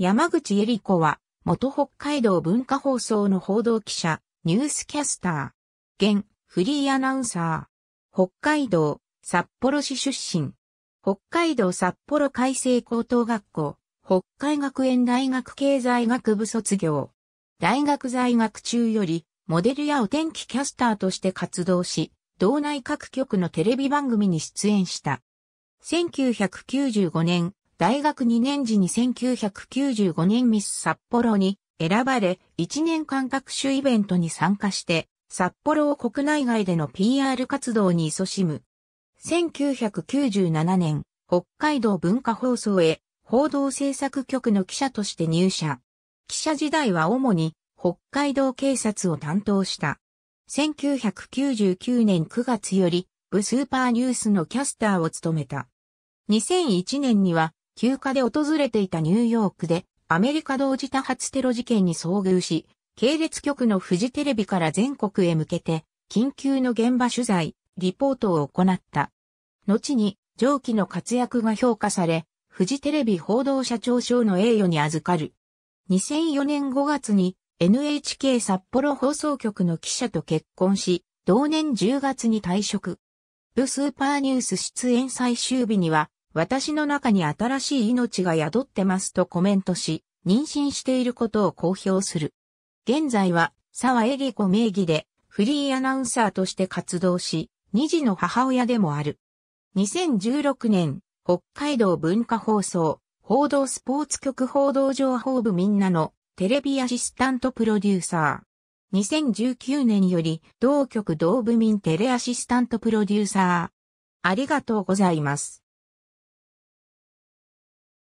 山口恵里子は、元北海道文化放送の報道記者、ニュースキャスター、現、フリーアナウンサー、北海道、札幌市出身、北海道札幌海星高等学校、北海学園大学経済学部卒業、大学在学中より、モデルやお天気キャスターとして活動し、道内各局のテレビ番組に出演した。1995年、大学2年時に1995年ミス札幌に選ばれ、1年間各種イベントに参加して、札幌を国内外での PR 活動に勤しむ。1997年、北海道文化放送へ報道制作局の記者として入社。記者時代は主に北海道警察を担当した。1999年9月より、ブスーパーニュースのキャスターを務めた。2001年には、休暇で訪れていたニューヨークで、アメリカ同時多発テロ事件に遭遇し、系列局のフジテレビから全国へ向けて、緊急の現場取材、リポートを行った。後に、上記の活躍が評価され、フジテレビ報道社長賞の栄誉に預かる。2004年5月に NHK 札幌放送局の記者と結婚し、同年10月に退職。ブスーパーニュース出演最終日には、私の中に新しい命が宿ってますとコメントし、妊娠していることを公表する。現在は、沢恵里子名義で、フリーアナウンサーとして活動し、2児の母親でもある。2016年、北海道文化放送、報道スポーツ局報道情報部みんなのテレビアシスタントプロデューサー。2019年より同局同部民テレアシスタントプロデューサー。ありがとうございます。